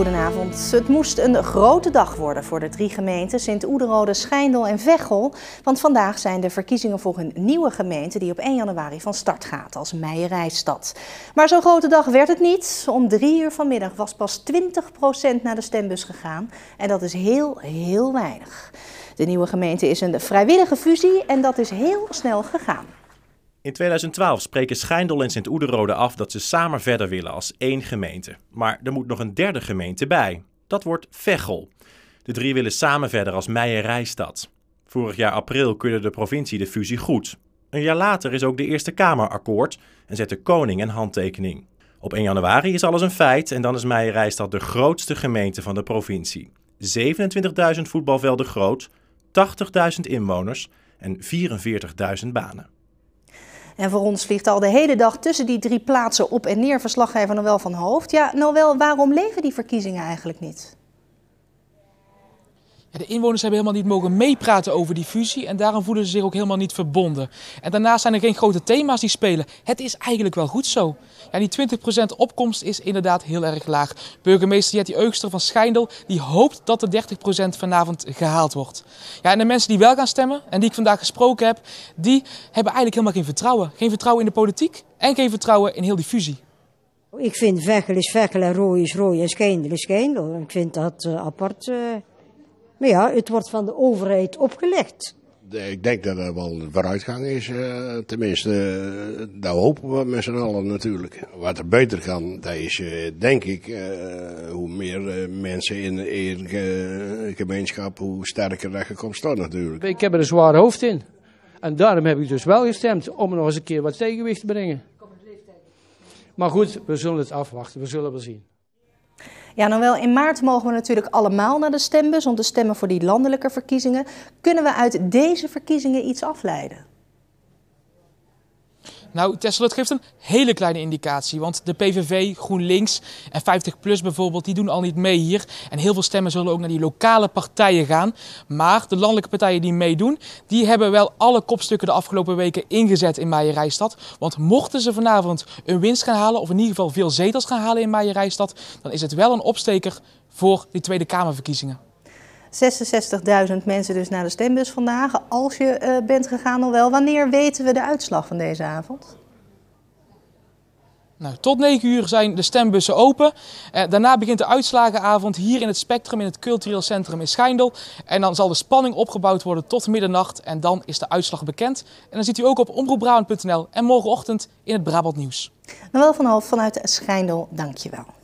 Goedenavond. Het moest een grote dag worden voor de drie gemeenten Sint-Oederode, Schijndel en Veghel. Want vandaag zijn de verkiezingen voor een nieuwe gemeente die op 1 januari van start gaat als Meijerijstad. Maar zo'n grote dag werd het niet. Om drie uur vanmiddag was pas 20% naar de stembus gegaan. En dat is heel, heel weinig. De nieuwe gemeente is een vrijwillige fusie en dat is heel snel gegaan. In 2012 spreken Schijndel en Sint-Oederode af dat ze samen verder willen als één gemeente. Maar er moet nog een derde gemeente bij. Dat wordt Veghel. De drie willen samen verder als Meijerijstad. Vorig jaar april keurde de provincie de fusie goed. Een jaar later is ook de Eerste Kamer akkoord en zet de koning een handtekening. Op 1 januari is alles een feit en dan is Meijerijstad de grootste gemeente van de provincie. 27.000 voetbalvelden groot, 80.000 inwoners en 44.000 banen. En voor ons vliegt al de hele dag tussen die drie plaatsen op en neer verslaggever Noël van Hoofd. Ja, Noël, waarom leven die verkiezingen eigenlijk niet? De inwoners hebben helemaal niet mogen meepraten over die fusie en daarom voelen ze zich ook helemaal niet verbonden. En daarnaast zijn er geen grote thema's die spelen. Het is eigenlijk wel goed zo. Ja, die 20% opkomst is inderdaad heel erg laag. Burgemeester Jetty Eugster van Schijndel die hoopt dat de 30% vanavond gehaald wordt. Ja, en de mensen die wel gaan stemmen en die ik vandaag gesproken heb, die hebben eigenlijk helemaal geen vertrouwen. Geen vertrouwen in de politiek en geen vertrouwen in heel die fusie. Ik vind Vechel is Vechel en Rooi is Rooi en Schijndel is Schijndel. Ik vind dat eh, apart... Eh. Maar ja, het wordt van de overheid opgelegd. Ik denk dat er wel vooruitgang is. Eh, tenminste, eh, daar hopen we met z'n allen natuurlijk. Wat er beter kan, dat is eh, denk ik hoe meer mensen in de gemeenschap, hoe sterker dat gekomst komt staan natuurlijk. Ik heb er een zwaar hoofd in. En daarom heb ik dus wel gestemd om nog eens een keer wat tegenwicht te brengen. Maar goed, we zullen het afwachten. We zullen wel zien. Ja, nou wel. In maart mogen we natuurlijk allemaal naar de stembus om te stemmen voor die landelijke verkiezingen. Kunnen we uit deze verkiezingen iets afleiden? Nou, Tesla, geeft een hele kleine indicatie. Want de PVV, GroenLinks en 50PLUS bijvoorbeeld, die doen al niet mee hier. En heel veel stemmen zullen ook naar die lokale partijen gaan. Maar de landelijke partijen die meedoen, die hebben wel alle kopstukken de afgelopen weken ingezet in Meijerijstad. Want mochten ze vanavond een winst gaan halen, of in ieder geval veel zetels gaan halen in Meijerijstad, dan is het wel een opsteker voor die Tweede Kamerverkiezingen. 66.000 mensen dus naar de stembus vandaag. Als je eh, bent gegaan al wel, wanneer weten we de uitslag van deze avond? Nou, tot 9 uur zijn de stembussen open. Eh, daarna begint de uitslagenavond hier in het Spectrum, in het cultureel centrum in Schijndel. En dan zal de spanning opgebouwd worden tot middernacht. En dan is de uitslag bekend. En dan ziet u ook op omroepbrabant.nl en morgenochtend in het Brabant Nieuws. Nou, wel van Hoofd vanuit Schijndel, dankjewel.